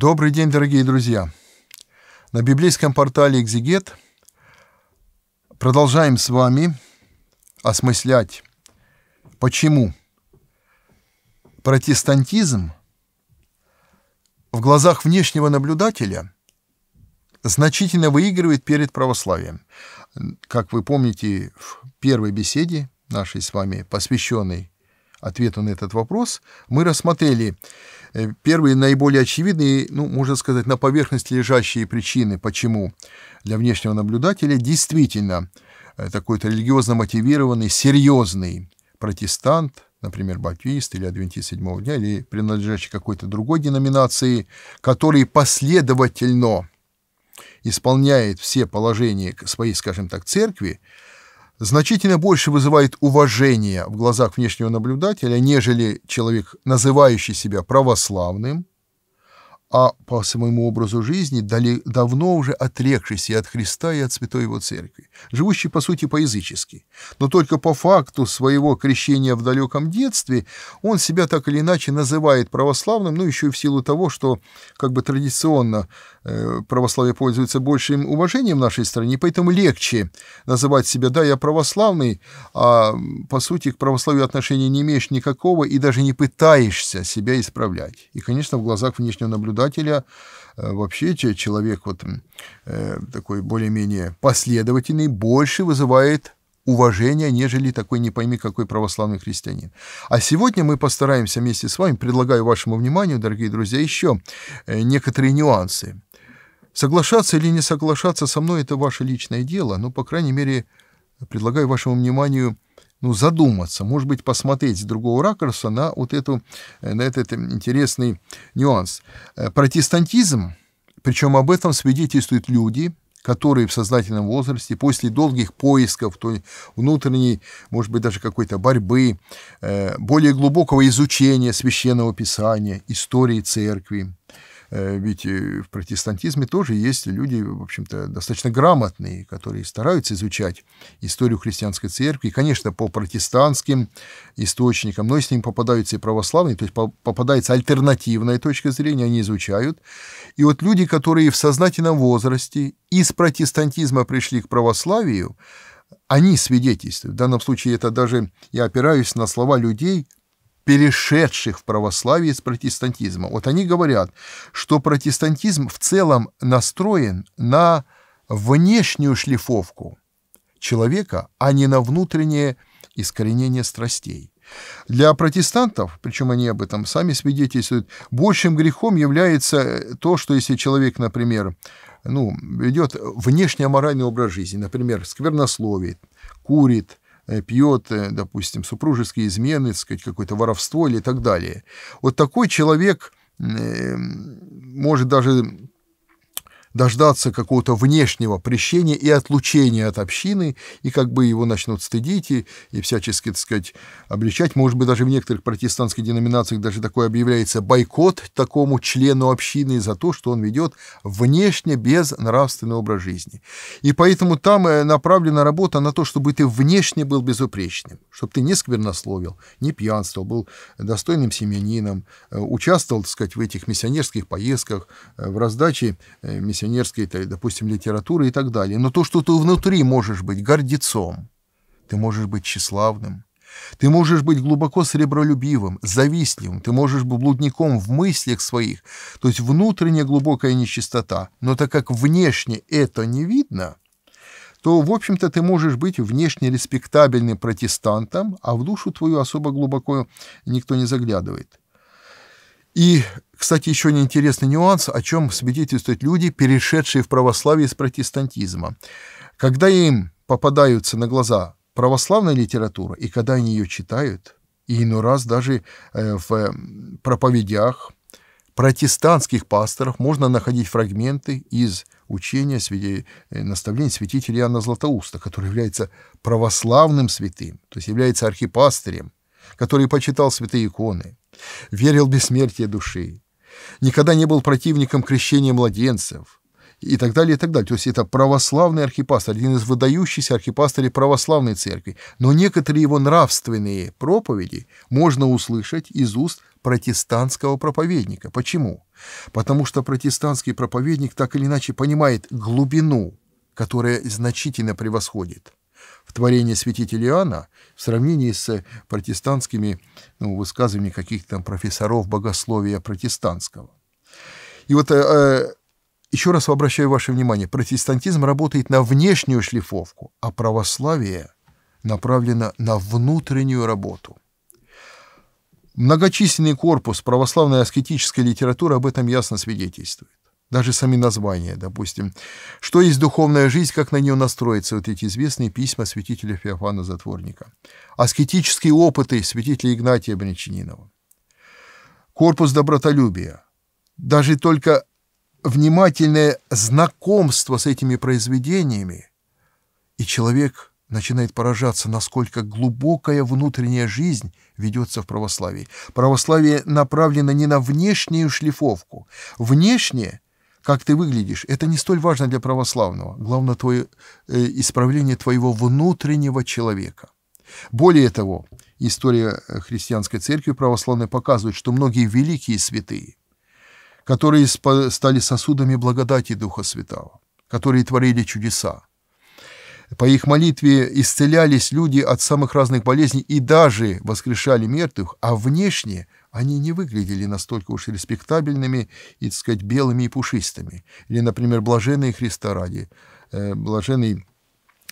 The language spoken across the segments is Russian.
Добрый день, дорогие друзья! На библейском портале «Экзегет» продолжаем с вами осмыслять, почему протестантизм в глазах внешнего наблюдателя значительно выигрывает перед православием. Как вы помните, в первой беседе нашей с вами, посвященной ответа на этот вопрос мы рассмотрели э, первые наиболее очевидные, ну, можно сказать, на поверхности лежащие причины, почему для внешнего наблюдателя действительно э, такой-то религиозно мотивированный, серьезный протестант, например, баптист или адвентист седьмого дня, или принадлежащий какой-то другой деноминации, который последовательно исполняет все положения своей, скажем так, церкви, значительно больше вызывает уважение в глазах внешнего наблюдателя, нежели человек, называющий себя православным, а по своему образу жизни, дали, давно уже отрекшийся и от Христа, и от святой его церкви, живущий, по сути, по-язычески. Но только по факту своего крещения в далеком детстве он себя так или иначе называет православным, ну, еще и в силу того, что как бы традиционно э, православие пользуется большим уважением в нашей стране, поэтому легче называть себя, да, я православный, а по сути к православию отношения не имеешь никакого и даже не пытаешься себя исправлять. И, конечно, в глазах внешнего наблюдателя наблюдателя, э, вообще человек вот э, такой более-менее последовательный, больше вызывает уважения, нежели такой не пойми какой православный христианин. А сегодня мы постараемся вместе с вами, предлагаю вашему вниманию, дорогие друзья, еще э, некоторые нюансы. Соглашаться или не соглашаться со мной – это ваше личное дело, но, по крайней мере, предлагаю вашему вниманию – ну, задуматься, может быть, посмотреть с другого ракурса на вот эту, э, на этот э, интересный нюанс. Э, протестантизм, причем об этом свидетельствуют люди, которые в сознательном возрасте, после долгих поисков, то внутренней, может быть, даже какой-то борьбы, более глубокого изучения священного писания, истории церкви, Э, ведь э, в протестантизме тоже есть люди, в общем-то, достаточно грамотные, которые стараются изучать историю христианской церкви. И, конечно, по протестантским источникам, но если им попадаются и православные, то есть попадается альтернативная точка зрения, они изучают. И вот люди, которые в сознательном возрасте из протестантизма пришли к православию, они свидетельствуют. В данном случае это даже я опираюсь на слова людей, перешедших в православие из протестантизма. Вот они говорят, что протестантизм в целом настроен на внешнюю шлифовку человека, а не на внутреннее искоренение страстей. Для протестантов, причем они об этом сами свидетельствуют, большим грехом является э, то, что если человек, например, ну, ведет внешне аморальный образ жизни, например, сквернословит, курит, Э, пьет, э, допустим, супружеские измены, сказать, какое-то воровство или так далее. Вот такой человек э, может даже дождаться какого-то внешнего прещения и отлучения от общины, и как бы его начнут стыдить и, и всячески, так сказать, обличать. Может быть, даже в некоторых протестантских деноминациях даже такое объявляется бойкот такому члену общины за то, что он ведет внешне без безнравственный образ жизни. И поэтому там э, направлена работа на то, чтобы ты внешне был безупречным, чтобы ты не сквернословил, не пьянствовал, был достойным семьянином, э, участвовал, так сказать, в этих миссионерских поездках, э, в раздаче миссионерских пенсионерской, допустим, литературы и так далее. Но то, что ты внутри можешь быть гордецом, ты можешь быть тщеславным, ты можешь быть глубоко сребролюбивым, завистливым, ты можешь быть блудником в мыслях своих, то есть внутренняя глубокая нечистота. Но так как внешне это не видно, то, в общем-то, ты можешь быть внешне респектабельным протестантом, а в душу твою особо глубоко никто не заглядывает. И кстати, еще один интересный нюанс, о чем свидетельствуют люди, перешедшие в православие из протестантизма. Когда им попадаются на глаза православная литература, и когда они ее читают, и иной раз даже э, в э, проповедях протестантских пасторов можно находить фрагменты из учения, э, наставлений святителя Иоанна Златоуста, который является православным святым, то есть является архипастырем, который почитал святые иконы, верил в бессмертие души, никогда не был противником крещения младенцев и так далее, и так далее. То есть это православный архипастор, один из выдающихся архипастырей православной церкви. Но некоторые его нравственные проповеди можно услышать из уст протестантского проповедника. Почему? Потому что протестантский проповедник так или иначе понимает глубину, которая значительно превосходит в творении святителя Иоанна в сравнении с протестантскими ну, высказываниями каких-то там профессоров богословия протестантского. И вот э, э еще раз обращаю ваше внимание, протестантизм работает на внешнюю шлифовку, а православие направлено на внутреннюю работу. Многочисленный корпус православной аскетической литературы об этом ясно свидетельствует даже сами названия, допустим. Что есть духовная жизнь, как на нее настроиться, вот эти известные письма святителя Феофана Затворника. Аскетические опыты святителя Игнатия Брянчанинова. Корпус добротолюбия. Даже только внимательное знакомство с этими произведениями, и человек начинает поражаться, насколько глубокая внутренняя жизнь ведется в православии. Православие направлено не на внешнюю шлифовку. Внешне как ты выглядишь, это не столь важно для православного. Главное твое, э, исправление твоего внутреннего человека. Более того, история э, христианской церкви православной показывает, что многие великие святые, которые стали сосудами благодати Духа Святого, которые творили чудеса, по их молитве исцелялись люди от самых разных болезней и даже воскрешали мертвых, а внешне – они не выглядели настолько уж респектабельными и, так сказать, белыми и пушистыми. Или, например, блаженный Христа ради, э, блаженный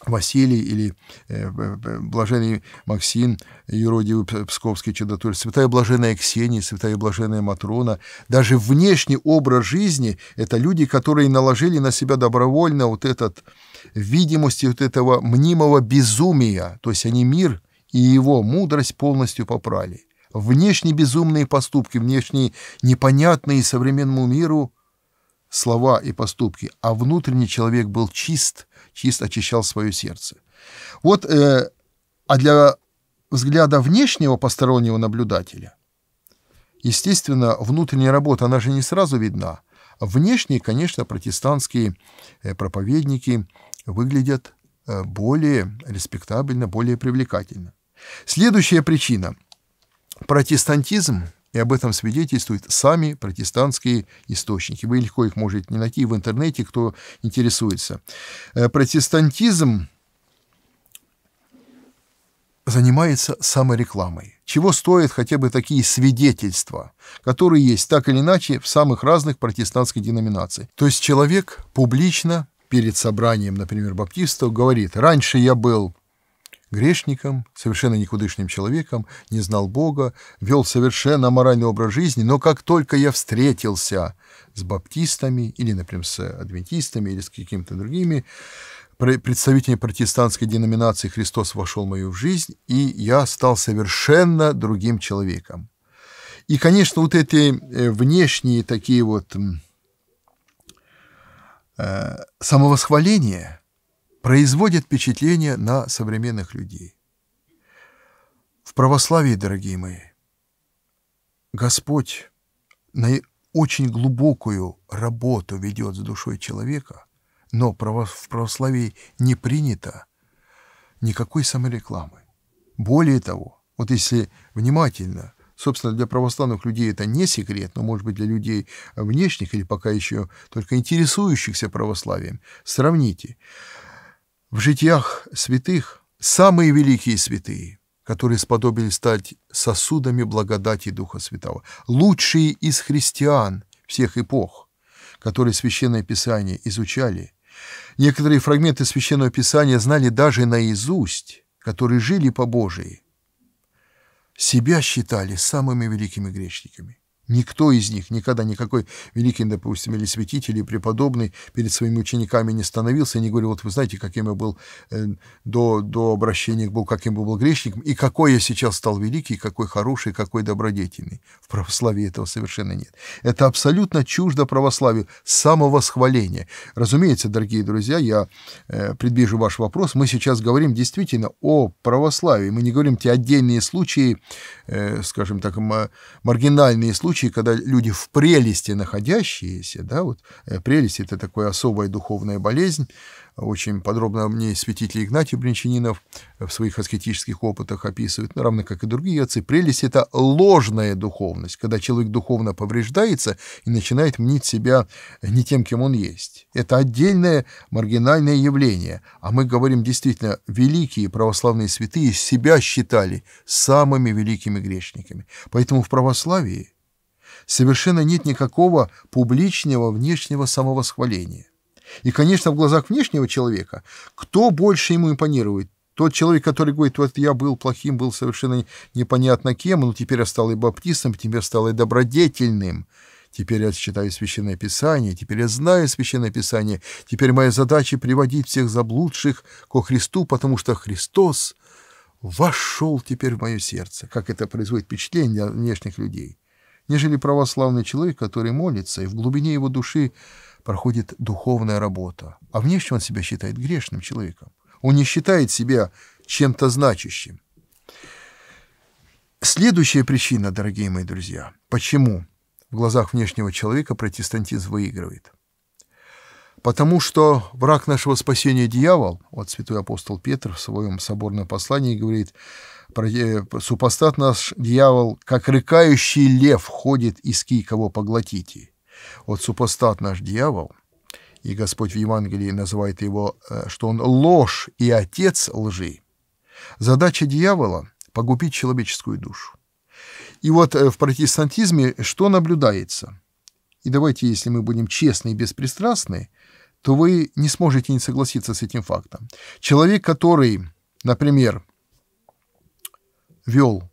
Василий или э, э блаженный Максим, юродивый псковский чудотворь, святая блаженная Ксения, святая блаженная Матрона. Даже внешний образ жизни — это люди, которые наложили на себя добровольно вот этот видимость вот этого мнимого безумия, то есть они мир и его мудрость полностью попрали внешне безумные поступки, внешне непонятные современному миру слова и поступки, а внутренний человек был чист, чист очищал свое сердце. Вот, э, а для взгляда внешнего постороннего наблюдателя, естественно, внутренняя работа, она же не сразу видна. Внешне, конечно, протестантские э, проповедники выглядят э, более респектабельно, более привлекательно. Следующая причина – протестантизм, и об этом свидетельствуют сами протестантские источники. Вы легко их можете не найти в интернете, кто интересуется. Э, протестантизм занимается саморекламой. Чего стоят хотя бы такие свидетельства, которые есть так или иначе в самых разных протестантских деноминациях. То есть человек публично перед собранием, например, баптистов, говорит, раньше я был грешником, совершенно никудышным человеком, не знал Бога, вел совершенно моральный образ жизни, но как только я встретился с баптистами или, например, с адвентистами или с какими-то другими представителями протестантской деноминации Христос вошел в мою жизнь, и я стал совершенно другим человеком. И, конечно, вот эти э, внешние такие вот э, самовосхваления – производит впечатление на современных людей. В православии, дорогие мои, Господь на очень глубокую работу ведет с душой человека, но в православии не принято никакой саморекламы. Более того, вот если внимательно, собственно, для православных людей это не секрет, но, может быть, для людей внешних или пока еще только интересующихся православием, сравните – в житиях святых самые великие святые, которые сподобили стать сосудами благодати Духа Святого, лучшие из христиан всех эпох, которые Священное Писание изучали, некоторые фрагменты Священного Писания знали даже наизусть, которые жили по Божии, себя считали самыми великими грешниками. Никто из них никогда никакой великий, допустим, или святитель, или преподобный перед своими учениками не становился и не говорил, вот вы знаете, каким я был э, до, до обращения был, каким я был грешником, и какой я сейчас стал великий, какой хороший, какой добродетельный. В православии этого совершенно нет. Это абсолютно чуждо православию, самовосхваление. Разумеется, дорогие друзья, я э, предвижу ваш вопрос. Мы сейчас говорим действительно о православии. Мы не говорим те отдельные случаи, э, скажем так, маргинальные случаи, случаи, когда люди в прелести находящиеся, да, вот э, прелесть – это такая особая духовная болезнь, очень подробно мне святитель Игнатий Бринчанинов в своих аскетических опытах описывает, ну, равно как и другие отцы. Прелесть – это ложная духовность, когда человек духовно повреждается и начинает мнить себя не тем, кем он есть. Это отдельное маргинальное явление. А мы говорим действительно, великие православные святые себя считали самыми великими грешниками. Поэтому в православии – совершенно нет никакого публичного внешнего самовосхваления. И, конечно, в глазах внешнего человека кто больше ему импонирует? Тот человек, который говорит, вот я был плохим, был совершенно непонятно кем, но теперь я стал и баптистом, теперь стал и добродетельным. Теперь я читаю Священное Писание, теперь я знаю Священное Писание, теперь моя задача приводить всех заблудших ко Христу, потому что Христос вошел теперь в мое сердце, как это производит впечатление на внешних людей нежели православный человек, который молится, и в глубине его души проходит духовная работа. А внешне он себя считает грешным человеком. Он не считает себя чем-то значащим. Следующая причина, дорогие мои друзья, почему в глазах внешнего человека протестантизм выигрывает. Потому что враг нашего спасения – дьявол, вот святой апостол Петр в своем соборном послании говорит – Э, супостат наш дьявол, как рыкающий лев ходит, иски кого поглотите. Вот супостат наш дьявол, и Господь в Евангелии называет его, э, что он ложь и отец лжи. Задача дьявола – погубить человеческую душу. И вот э, в протестантизме что наблюдается? И давайте, если мы будем честны и беспристрастны, то вы не сможете не согласиться с этим фактом. Человек, который, например, вел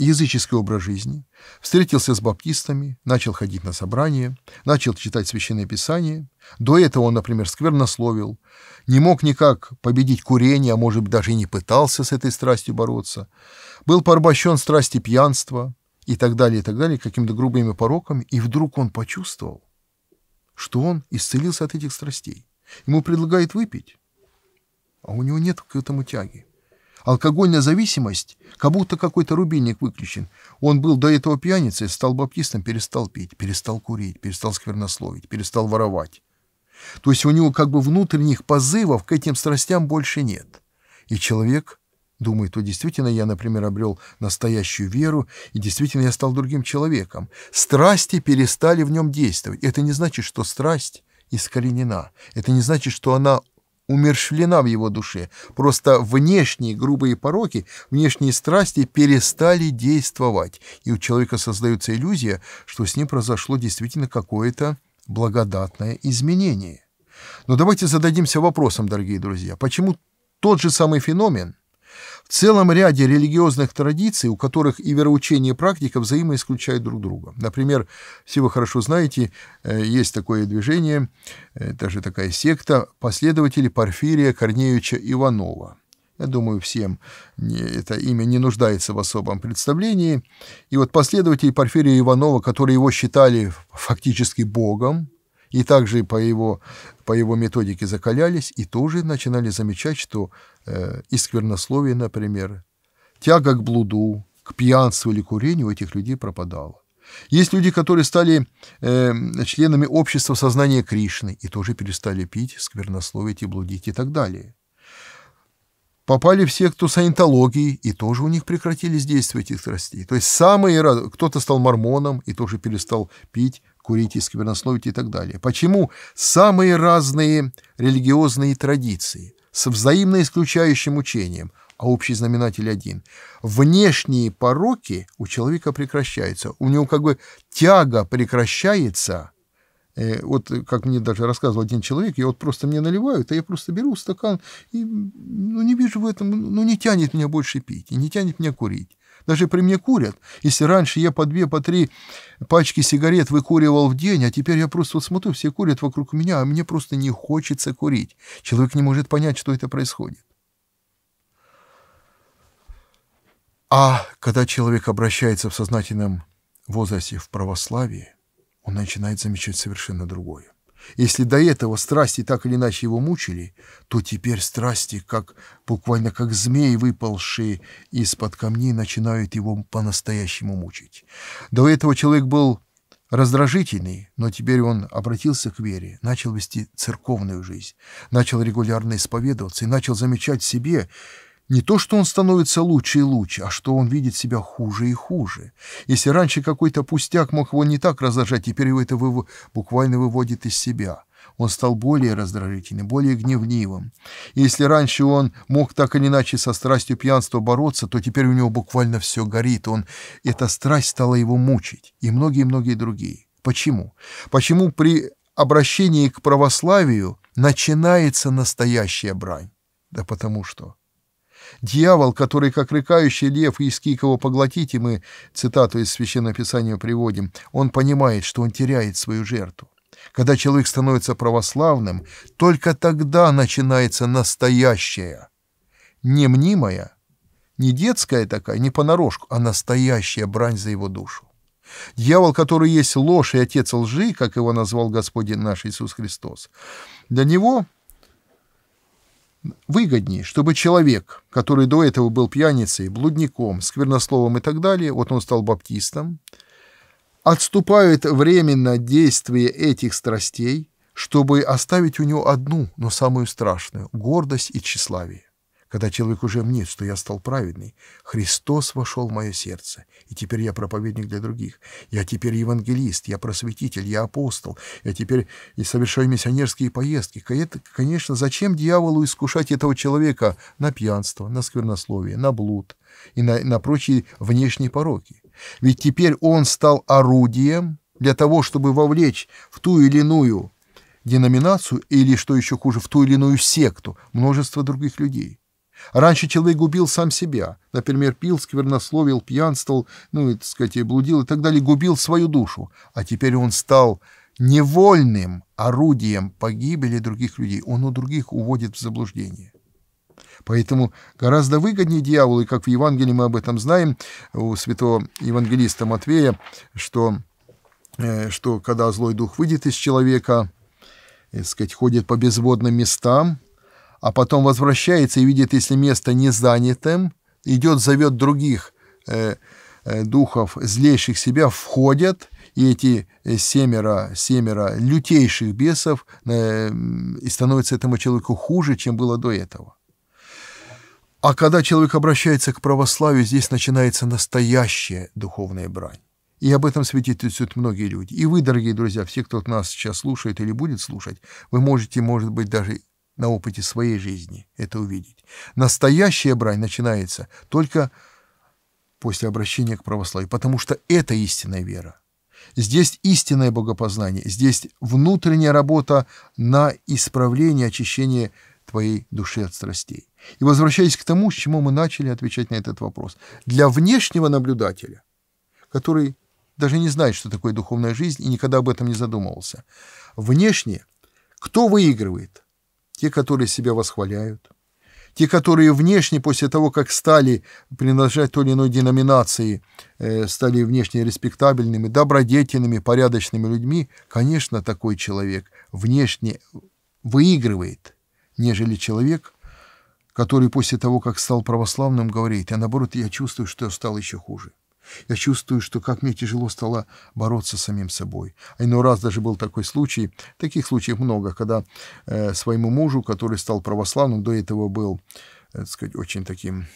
языческий образ жизни, встретился с баптистами, начал ходить на собрания, начал читать Священное Писание. До этого он, например, сквернословил, не мог никак победить курение, а может быть даже и не пытался с этой страстью бороться, был порабощен страсти пьянства и так далее, и так далее, какими-то грубыми пороками, и вдруг он почувствовал, что он исцелился от этих страстей. Ему предлагают выпить, а у него нет к этому тяги. Алкогольная зависимость, как будто какой-то рубильник выключен. Он был до этого пьяницей, стал баптистом, перестал пить, перестал курить, перестал сквернословить, перестал воровать. То есть у него как бы внутренних позывов к этим страстям больше нет. И человек думает, то действительно я, например, обрел настоящую веру, и действительно я стал другим человеком. Страсти перестали в нем действовать. Это не значит, что страсть искоренена. Это не значит, что она умерщвлена в его душе. Просто внешние грубые пороки, внешние страсти перестали действовать, и у человека создается иллюзия, что с ним произошло действительно какое-то благодатное изменение. Но давайте зададимся вопросом, дорогие друзья, почему тот же самый феномен – в целом ряде религиозных традиций, у которых и вероучение, и практика взаимоисключают друг друга. Например, все вы хорошо знаете, э, есть такое движение, даже э, такая секта, последователи Порфирия Корнеевича Иванова. Я думаю, всем это имя не нуждается в особом представлении. И вот последователи Порфирия Иванова, которые его считали фактически богом, и также по его, по его методике закалялись и тоже начинали замечать, что э, и например, тяга к блуду, к пьянству или курению у этих людей пропадала. Есть люди, которые стали э, членами общества сознания Кришны и тоже перестали пить, сквернословить и блудить и так далее. Попали в секту саентологии, и тоже у них прекратились действия этих страстей. То есть самые кто-то стал мормоном и тоже перестал пить, курить и сквернословить и так далее. Почему самые разные религиозные традиции с взаимно исключающим учением, а общий знаменатель один, внешние пороки у человека прекращаются, у него как бы тяга прекращается э, – вот, как мне даже рассказывал один человек, я вот просто мне наливают, а я просто беру стакан и ну, не вижу в этом, ну, не тянет меня больше пить, и не тянет меня курить. Даже при мне курят. Если раньше я по две, по три пачки сигарет выкуривал в день, а теперь я просто вот смотрю, все курят вокруг меня, а мне просто не хочется курить. Человек не может понять, что это происходит. А когда человек обращается в сознательном возрасте в православие, он начинает замечать совершенно другое. Если до этого страсти так или иначе его мучили, то теперь страсти, как буквально как змеи, выползшие из-под камней, начинают его по-настоящему мучить. До этого человек был раздражительный, но теперь он обратился к вере, начал вести церковную жизнь, начал регулярно исповедоваться и начал замечать в себе, не то, что он становится лучше и лучше, а что он видит себя хуже и хуже. Если раньше какой-то пустяк мог его не так раздражать, теперь его это вывод, буквально выводит из себя. Он стал более раздражительным, более гневливым. И если раньше он мог так или иначе со страстью пьянства бороться, то теперь у него буквально все горит. Он, эта страсть стала его мучить. И многие-многие другие. Почему? Почему при обращении к православию начинается настоящая брань? Да потому что Дьявол, который, как рыкающий лев, из Кикова поглотите, мы цитату из Священного Писания приводим, он понимает, что он теряет свою жертву. Когда человек становится православным, только тогда начинается настоящее, не мнимое, не детская такая, не понарошку, а настоящая брань за его душу. Дьявол, который есть ложь и отец лжи, как его назвал Господь наш Иисус Христос, для него выгоднее, чтобы человек, который до этого был пьяницей, блудником, сквернословом и так далее, вот он стал баптистом, отступает временно действие этих страстей, чтобы оставить у него одну, но самую страшную — гордость и тщеславие. Когда человек уже мнит, что я стал праведный, Христос вошел в мое сердце, и теперь я проповедник для других. Я теперь евангелист, я просветитель, я апостол, я теперь и совершаю миссионерские поездки. Конечно, зачем дьяволу искушать этого человека на пьянство, на сквернословие, на блуд и на, на прочие внешние пороки? Ведь теперь он стал орудием для того, чтобы вовлечь в ту или иную деноминацию или, что еще хуже, в ту или иную секту множество других людей. Раньше человек губил сам себя. Например, пил, сквернословил, пьянствовал, ну, и, так сказать, и блудил и так далее, губил свою душу. А теперь он стал невольным орудием погибели других людей. Он у других уводит в заблуждение. Поэтому гораздо выгоднее дьяволу, и как в Евангелии мы об этом знаем, у святого евангелиста Матвея, что, э, что когда злой дух выйдет из человека, э, так сказать, ходит по безводным местам, а потом возвращается и видит, если место не занятым, идет, зовет других э, э, духов, злейших себя, входят, и эти э, семеро, семеро лютейших бесов, э, и становится этому человеку хуже, чем было до этого. А когда человек обращается к православию, здесь начинается настоящая духовная брань. И об этом свидетельствуют многие люди. И вы, дорогие друзья, все, кто нас сейчас слушает или будет слушать, вы можете, может быть, даже на опыте своей жизни это увидеть. Настоящая брань начинается только после обращения к православию, потому что это истинная вера. Здесь истинное богопознание, здесь внутренняя работа на исправление, очищение твоей души от страстей. И возвращаясь к тому, с чему мы начали отвечать на этот вопрос. Для внешнего наблюдателя, который даже не знает, что такое духовная жизнь и никогда об этом не задумывался, внешне кто выигрывает – те, которые себя восхваляют, те, которые внешне после того, как стали принадлежать той или иной деноминации, э, стали внешне респектабельными, добродетельными, порядочными людьми, конечно, такой человек внешне выигрывает, нежели человек, который после того, как стал православным, говорит, а наоборот, я чувствую, что я стал еще хуже. Я чувствую, что как мне тяжело стало бороться с самим собой. А иной раз даже был такой случай, таких случаев много, когда э, своему мужу, который стал православным, до этого был, э, так сказать, очень таким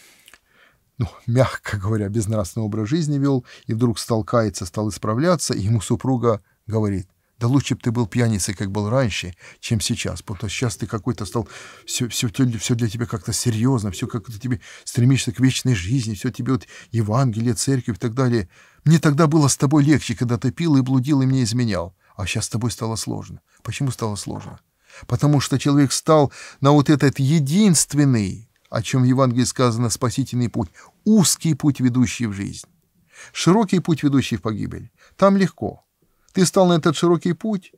ну, мягко говоря, безнравственный образ жизни вел, и вдруг стал стал исправляться, и ему супруга говорит – да лучше бы ты был пьяницей, как был раньше, чем сейчас. Потому что сейчас ты какой-то стал... Все, все, все для тебя как-то серьезно, все как-то тебе стремишься к вечной жизни, все тебе вот Евангелие, церковь и так далее. Мне тогда было с тобой легче, когда ты пил и блудил, и мне изменял. А сейчас с тобой стало сложно. Почему стало сложно? Потому что человек стал на вот этот единственный, о чем в Евангелии сказано, спасительный путь, узкий путь, ведущий в жизнь. Широкий путь, ведущий в погибель. Там легко. Ты стал на этот широкий путь,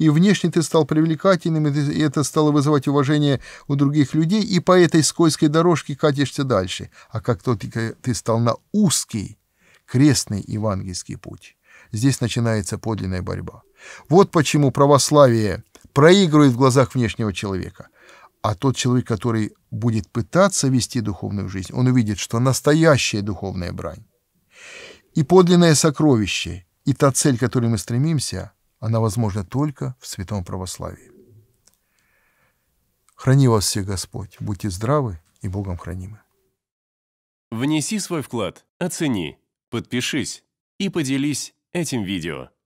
и внешне ты стал привлекательным, и это стало вызывать уважение у других людей, и по этой скользкой дорожке катишься дальше. А как только ты стал на узкий, крестный евангельский путь, здесь начинается подлинная борьба. Вот почему православие проигрывает в глазах внешнего человека. А тот человек, который будет пытаться вести духовную жизнь, он увидит, что настоящая духовная брань и подлинное сокровище – и та цель, к которой мы стремимся, она возможна только в святом православии. Храни вас все Господь, будьте здравы и Богом хранимы. Внеси свой вклад, оцени, подпишись и поделись этим видео.